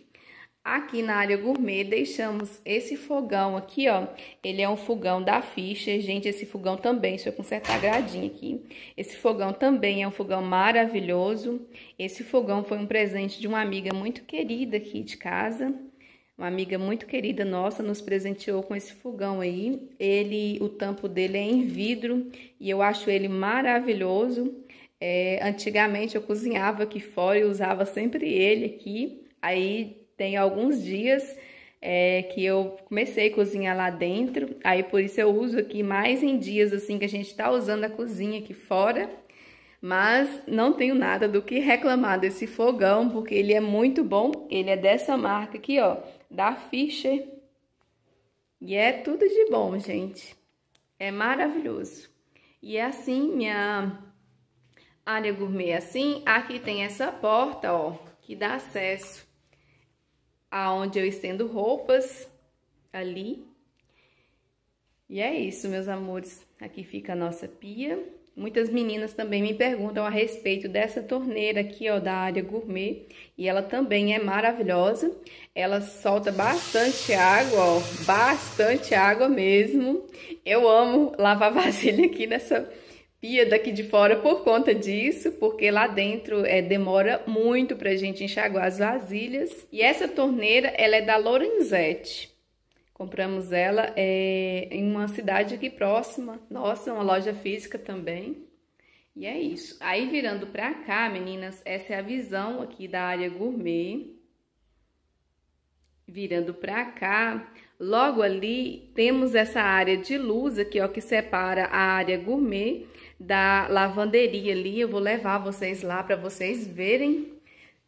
Aqui na área gourmet, deixamos esse fogão aqui, ó. Ele é um fogão da Fischer. Gente, esse fogão também, deixa eu consertar a gradinha aqui. Esse fogão também é um fogão maravilhoso. Esse fogão foi um presente de uma amiga muito querida aqui de casa. Uma amiga muito querida nossa nos presenteou com esse fogão aí. Ele, o tampo dele é em vidro e eu acho ele maravilhoso. É, antigamente eu cozinhava aqui fora e usava sempre ele aqui. Aí tem alguns dias é, que eu comecei a cozinhar lá dentro. Aí por isso eu uso aqui mais em dias assim que a gente tá usando a cozinha aqui fora. Mas não tenho nada do que reclamar desse fogão, porque ele é muito bom. Ele é dessa marca aqui, ó da Fischer. E é tudo de bom, gente. É maravilhoso. E é assim, minha área gourmet é assim. Aqui tem essa porta, ó, que dá acesso aonde eu estendo roupas ali. E é isso, meus amores. Aqui fica a nossa pia. Muitas meninas também me perguntam a respeito dessa torneira aqui, ó, da área gourmet. E ela também é maravilhosa. Ela solta bastante água, ó, bastante água mesmo. Eu amo lavar vasilha aqui nessa pia daqui de fora por conta disso, porque lá dentro é, demora muito pra gente enxaguar as vasilhas. E essa torneira, ela é da Lorenzetti. Compramos ela é, em uma cidade aqui próxima, nossa, uma loja física também. E é isso. Aí virando pra cá, meninas, essa é a visão aqui da área gourmet. Virando pra cá, logo ali temos essa área de luz aqui, ó, que separa a área gourmet da lavanderia ali. Eu vou levar vocês lá para vocês verem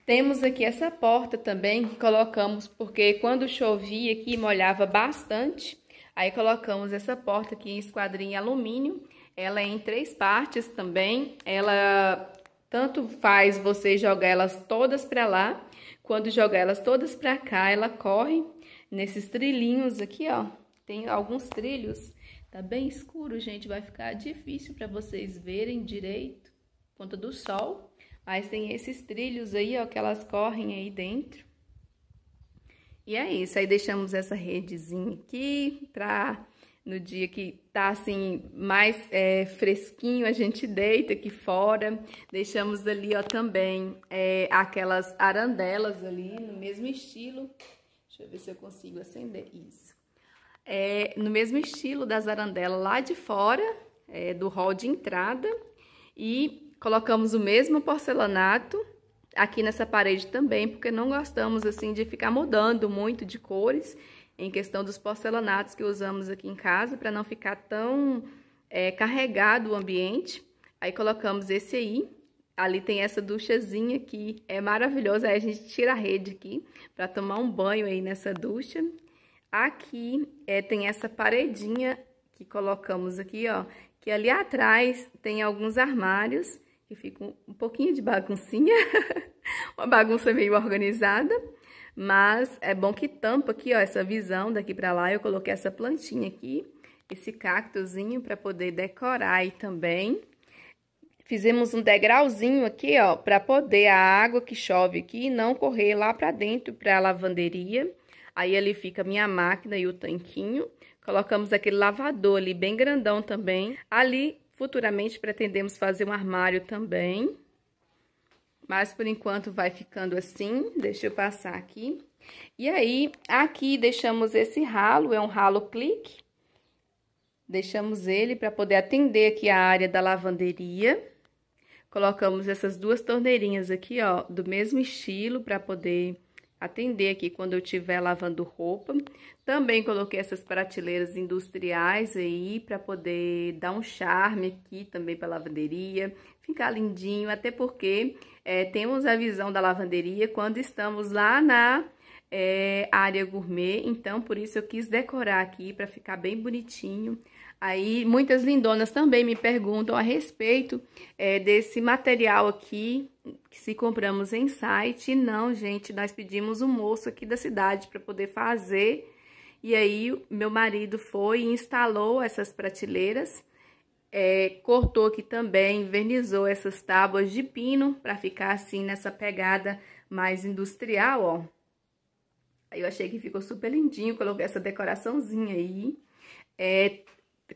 temos aqui essa porta também que colocamos, porque quando chovia aqui molhava bastante, aí colocamos essa porta aqui em esquadrinha alumínio. Ela é em três partes também, ela tanto faz você jogar elas todas para lá, quando jogar elas todas para cá, ela corre nesses trilhinhos aqui, ó. Tem alguns trilhos, tá bem escuro, gente, vai ficar difícil para vocês verem direito, por conta do sol. Mas tem esses trilhos aí, ó, que elas correm aí dentro. E é isso, aí deixamos essa redezinha aqui pra no dia que tá assim mais é, fresquinho, a gente deita aqui fora. Deixamos ali, ó, também é, aquelas arandelas ali no mesmo estilo. Deixa eu ver se eu consigo acender isso. É, no mesmo estilo das arandelas lá de fora, é, do hall de entrada. E Colocamos o mesmo porcelanato aqui nessa parede também, porque não gostamos assim de ficar mudando muito de cores em questão dos porcelanatos que usamos aqui em casa, para não ficar tão é, carregado o ambiente. Aí colocamos esse aí, ali tem essa duchazinha que é maravilhosa, aí a gente tira a rede aqui para tomar um banho aí nessa ducha. Aqui é, tem essa paredinha que colocamos aqui, ó, que ali atrás tem alguns armários que fica um, um pouquinho de baguncinha, uma bagunça meio organizada. Mas é bom que tampa aqui, ó, essa visão daqui pra lá. Eu coloquei essa plantinha aqui, esse cactozinho pra poder decorar aí também. Fizemos um degrauzinho aqui, ó, pra poder a água que chove aqui não correr lá pra dentro pra lavanderia. Aí ali fica a minha máquina e o tanquinho. Colocamos aquele lavador ali bem grandão também. Ali Futuramente pretendemos fazer um armário também. Mas por enquanto vai ficando assim. Deixa eu passar aqui. E aí, aqui deixamos esse ralo, é um ralo clique. Deixamos ele para poder atender aqui a área da lavanderia. Colocamos essas duas torneirinhas aqui, ó, do mesmo estilo para poder atender aqui quando eu estiver lavando roupa. Também coloquei essas prateleiras industriais aí para poder dar um charme aqui também para a lavanderia, ficar lindinho, até porque é, temos a visão da lavanderia quando estamos lá na é, área gourmet, então por isso eu quis decorar aqui para ficar bem bonitinho Aí muitas lindonas também me perguntam a respeito é, desse material aqui que se compramos em site. Não, gente, nós pedimos um moço aqui da cidade para poder fazer. E aí meu marido foi e instalou essas prateleiras, é, cortou aqui também, vernizou essas tábuas de pino para ficar assim nessa pegada mais industrial, ó. Aí eu achei que ficou super lindinho, coloquei essa decoraçãozinha aí. É,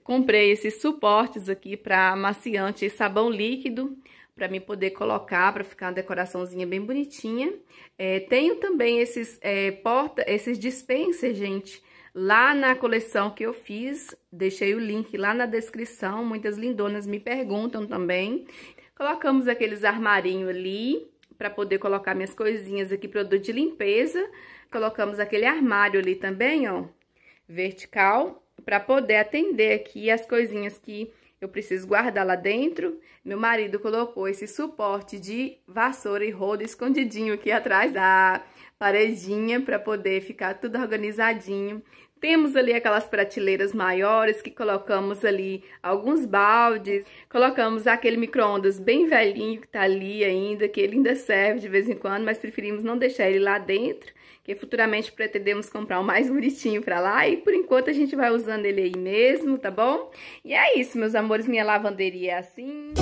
comprei esses suportes aqui para amaciante e sabão líquido, para mim poder colocar, para ficar uma decoraçãozinha bem bonitinha. É, tenho também esses é, porta, esses dispensers, gente, lá na coleção que eu fiz, deixei o link lá na descrição, muitas lindonas me perguntam também. Colocamos aqueles armarinhos ali, para poder colocar minhas coisinhas aqui, produto de limpeza. Colocamos aquele armário ali também, ó, vertical, para poder atender aqui as coisinhas que eu preciso guardar lá dentro. Meu marido colocou esse suporte de vassoura e rodo escondidinho aqui atrás da paredinha para poder ficar tudo organizadinho. Temos ali aquelas prateleiras maiores que colocamos ali alguns baldes, colocamos aquele micro-ondas bem velhinho que tá ali ainda, que ele ainda serve de vez em quando, mas preferimos não deixar ele lá dentro que futuramente pretendemos comprar um mais bonitinho pra lá, e por enquanto a gente vai usando ele aí mesmo, tá bom? E é isso, meus amores, minha lavanderia é assim...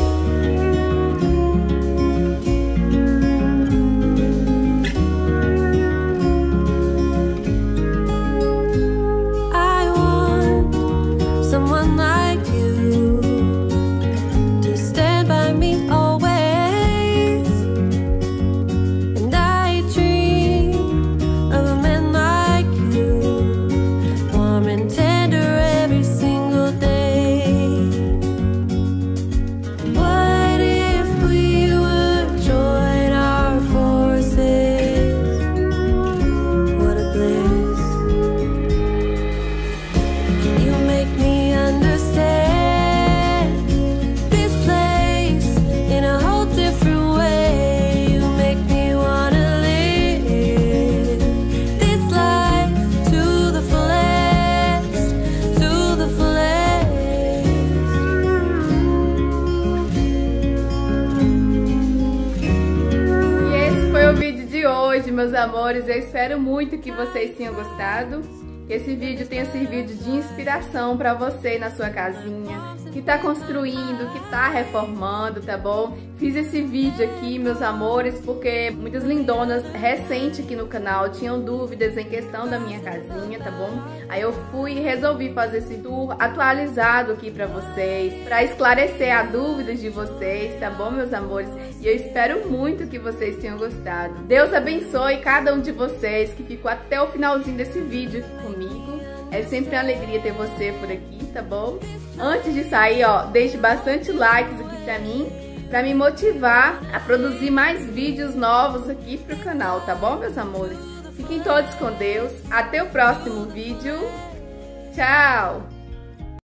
que vocês tenham gostado, que esse vídeo tenha servido de inspiração para você na sua casinha, está construindo, que está reformando, tá bom? Fiz esse vídeo aqui, meus amores, porque muitas lindonas recente aqui no canal tinham dúvidas em questão da minha casinha, tá bom? Aí eu fui e resolvi fazer esse tour atualizado aqui pra vocês, pra esclarecer a dúvidas de vocês, tá bom, meus amores? E eu espero muito que vocês tenham gostado. Deus abençoe cada um de vocês que ficou até o finalzinho desse vídeo comigo. É sempre uma alegria ter você por aqui tá bom? Antes de sair, ó, deixe bastante likes aqui pra mim, pra me motivar a produzir mais vídeos novos aqui pro canal, tá bom, meus amores? Fiquem todos com Deus, até o próximo vídeo, tchau!